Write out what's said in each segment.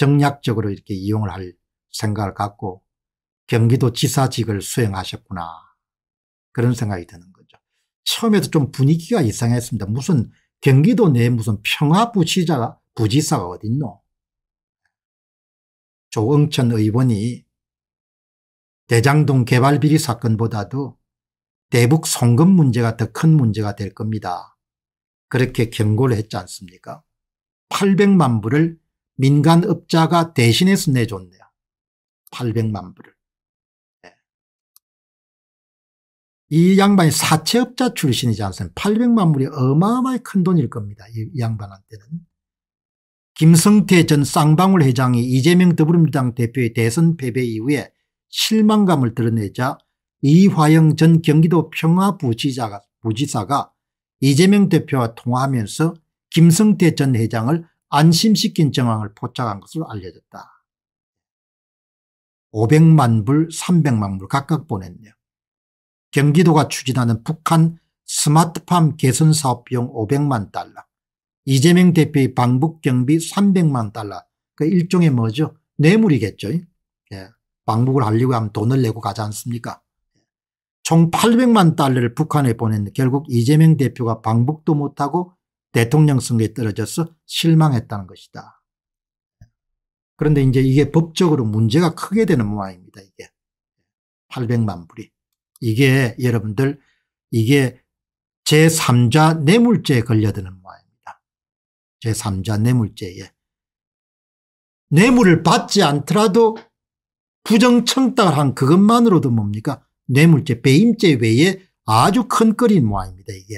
정략적으로 이렇게 이용을 할 생각을 갖고 경기도 지사직을 수행하셨구나 그런 생각이 드는 거죠. 처음에도 좀 분위기가 이상했습니다. 무슨 경기도 내 무슨 평화부지사가 부지사가 어딨노? 조응천 의원이 대장동 개발비리 사건보다도 대북 송금 문제가 더 큰 문제가 될 겁니다. 그렇게 경고를 했지 않습니까? 800만 불을 민간업자가 대신해서 내줬네요. 800만 불을. 네. 이 양반이 사채업자 출신이지 않습니까? 800만 불이 어마어마히 큰 돈일 겁니다. 이, 이 양반한테는. 김성태 전 쌍방울 회장이 이재명 더불어민주당 대표의 대선 패배 이후에 실망감을 드러내자 이화영 전 경기도 평화부지사가 부지사가 이재명 대표와 통화하면서 김성태 전 회장을 안심시킨 정황을 포착한 것으로 알려졌다. 500만 불, 300만 불 각각 보냈네요. 경기도가 추진하는 북한 스마트팜 개선 사업 비용 500만 달러, 이재명 대표의 방북 경비 300만 달러, 그 일종의 뭐죠? 뇌물이겠죠. 예. 방북을 하려고 하면 돈을 내고 가지 않습니까? 총 800만 달러를 북한에 보냈는데 결국 이재명 대표가 방북도 못하고 대통령 선거에 떨어져서 실망했다는 것이다. 그런데 이제 이게 법적으로 문제가 크게 되는 모양입니다. 이게 800만 불이 이게 여러분들 이게 제3자 뇌물죄에 걸려드는 모양입니다. 제3자 뇌물죄에 뇌물을 받지 않더라도 부정청탁을 한 그것만으로도 뭡니까 뇌물죄 배임죄 외에 아주 큰 거리인 모양입니다. 이게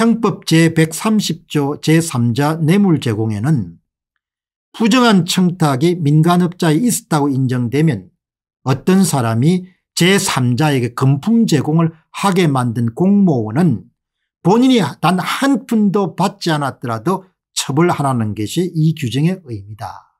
형법 제130조 제3자 뇌물 제공에는 부정한 청탁이 민간업자에 있었다고 인정되면 어떤 사람이 제3자에게 금품 제공을 하게 만든 공모원은 본인이 단 한 푼도 받지 않았더라도 처벌하라는 것이 이 규정의 의미다.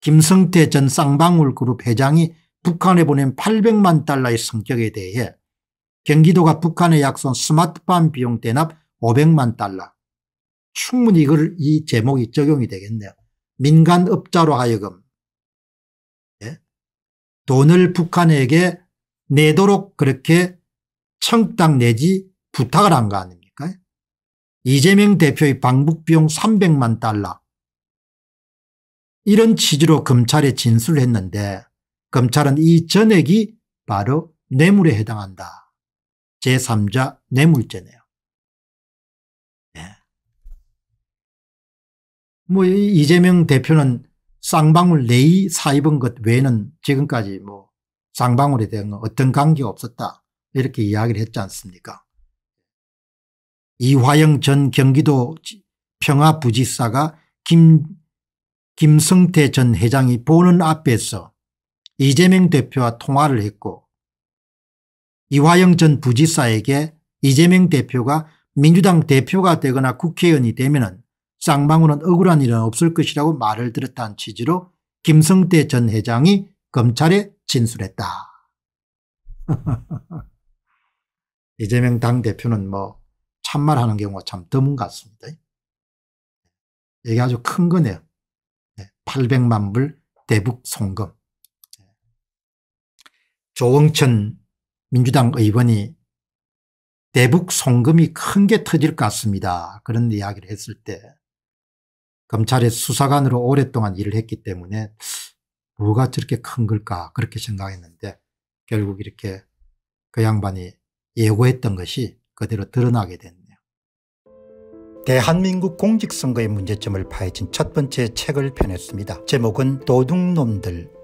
김성태 전 쌍방울 그룹 회장이 북한에 보낸 800만 달러의 성격에 대해 경기도가 북한의 약속 스마트팜 비용 대납 500만 달러. 충분히 이걸 이 제목이 적용이 되겠네요. 민간 업자로 하여금 예? 돈을 북한에게 내도록 그렇게 청탁 내지 부탁을 한 거 아닙니까? 이재명 대표의 방북비용 300만 달러 이런 취지로 검찰에 진술했는데 검찰은 이 전액이 바로 뇌물에 해당한다. 제3자 뇌물죄네요. 네. 뭐 이재명 대표는 쌍방울 내이 사입은 것 외에는 지금까지 뭐 쌍방울에 대한 어떤 관계가 없었다 이렇게 이야기를 했지 않습니까 이화영 전 경기도 평화부지사가 김, 김성태 전 회장이 보는 앞에서 이재명 대표와 통화를 했고 이화영 전 부지사에게 이재명 대표가 민주당 대표가 되거나 국회의원이 되면 쌍방울은 억울한 일은 없을 것이라고 말을 들었다는 취지로 김성태 전 회장이 검찰에 진술했다. 이재명 당대표는 뭐 참말하는 경우가 참 드문 것 같습니다. 이게 아주 큰 거네요. 800만 불 대북 송금. 네. 조응천 민주당 의원이 대북 송금이 큰 게 터질 것 같습니다. 그런 이야기를 했을 때 검찰의 수사관으로 오랫동안 일을 했기 때문에 뭐가 저렇게 큰 걸까 그렇게 생각했는데 결국 이렇게 그 양반이 예고했던 것이 그대로 드러나게 됐네요. 대한민국 공직선거의 문제점을 파헤친 첫 번째 책을 펴냈습니다. 제목은 도둑놈들